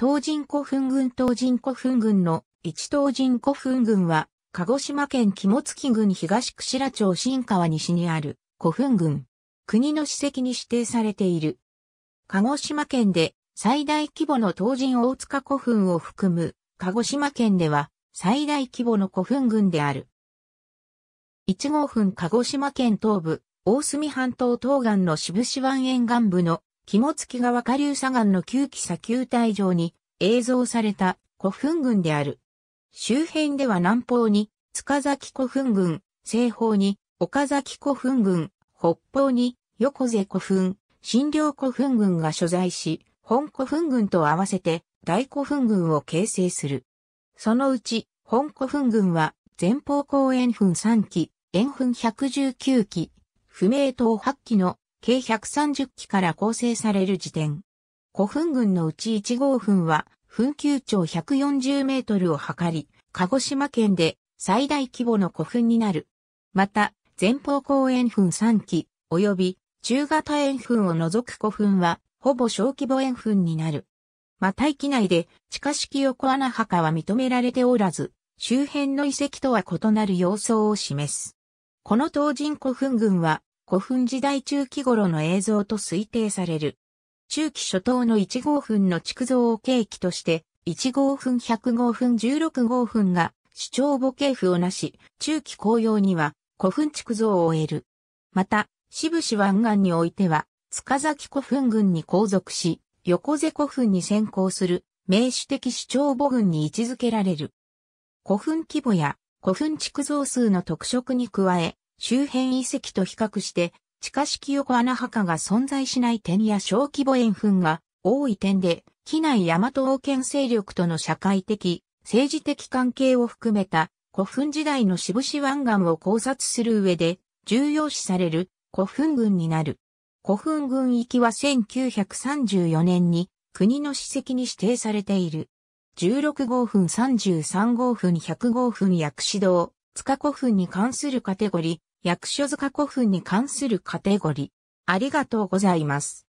東人古墳群東人古墳群の一東人古墳群は、鹿児島県肝付郡東串良町新川西にある古墳群。国の史跡に指定されている。鹿児島県で最大規模の東人大塚古墳を含む、鹿児島県では最大規模の古墳群である。1号墳鹿児島県東部、大隅半島東岸の渋市湾沿岸部の肝付川下流左岸の旧記砂丘帯上に映像された古墳群である。周辺では南方に塚崎古墳群、西方に岡崎古墳群、北方に横瀬古墳、新領古墳群が所在し、本古墳群と合わせて大古墳群を形成する。そのうち、本古墳群は、前方後円墳3基、円墳119基、不明等8基の計130基から構成される時点。古墳群のうち1号墳は、墳丘長140メートルを測り、鹿児島県で最大規模の古墳になる。また、前方後円墳3基、及び中型円墳を除く古墳は、ほぼ小規模円墳になる。また域内で地下式横穴墓は認められておらず、周辺の遺跡とは異なる様相を示す。この東人古墳群は古墳時代中期頃の映像と推定される。中期初頭の1号墳の築造を契機として、1号墳100号墳16号墳が主張母系譜をなし、中期紅葉には古墳築造を終える。また、渋市湾岸においては、塚崎古墳群に後続し、横瀬古墳に先行する名手的主張母群に位置づけられる。古墳規模や古墳築造数の特色に加え、周辺遺跡と比較して、地下式横穴墓が存在しない点や小規模円墳が多い点で、機内大和王権勢力との社会的、政治的関係を含めた古墳時代の渋布志湾岸を考察する上で重要視される古墳群になる。古墳群域は1934年に国の史跡に指定されている。16号墳33号墳100号墳薬師堂、塚古墳に関するカテゴリ役所塚古墳に関するカテゴリー。ありがとうございます。